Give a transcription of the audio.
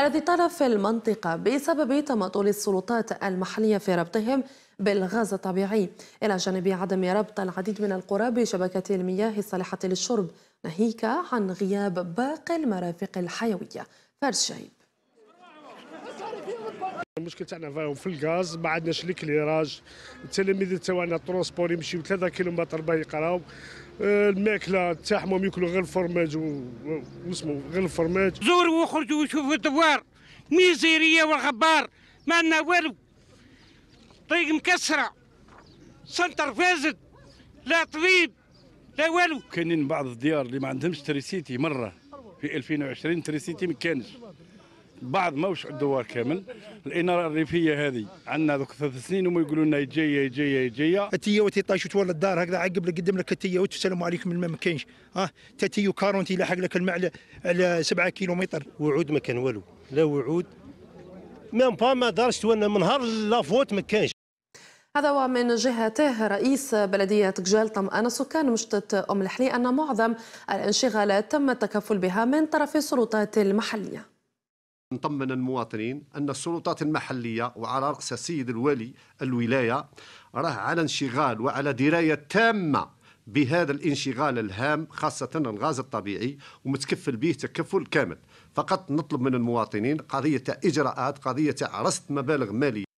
الذي طال في المنطقة بسبب تماطل السلطات المحلية في ربطهم بالغاز الطبيعي إلى جانب عدم ربط العديد من القرى بشبكة المياه الصالحة للشرب ناهيك عن غياب باقي المرافق الحيوية فارس شهيد المشكل تاعنا فيهم في الغاز ما عندناش الكليراج التلاميذ تاعنا الترونسبور يمشيو 3 كيلومتر باه يقراو آه، الماكله تاعهم ياكلوا غير الفرماج واسمو غير الفرماج زوروا وخرجوا وشوفوا الدوار ميزيريه والغبار ما عندنا والو طريق مكسره سنتر فاسد لا طبيب لا والو كاينين بعض الديار اللي ما عندهمش تريسيتي مره في 2020 تريسيتي ما كانش بعض ما وش كامل الاناره الريفيه هذه عندنا دوك ثلاث سنين وما يقولوا لنا جايه جايه جايه تي يطيش وتولى الدار هكذا عقب لك قدم لك التياوت السلام عليكم الماء ما كاينش ها تا تيو كارونتي يلاحق لك الماء على على 7 كيلومتر وعود ما كان والو لا وعود ميم با ما دارش تولى من نهار لافوت ما كانش هذا ومن جهته رئيس بلدية جال طمأن سكان مشتة أم الحلي أن معظم الانشغالات تم التكفل بها من طرف السلطات المحلية نطمن المواطنين ان السلطات المحليه وعلى راس السيد الوالي الولايه راه على انشغال وعلى درايه تامه بهذا الانشغال الهام خاصة الغاز الطبيعي ومتكفل به تكفل كامل فقط نطلب من المواطنين قضية إجراءات قضية رصد مبالغ مالية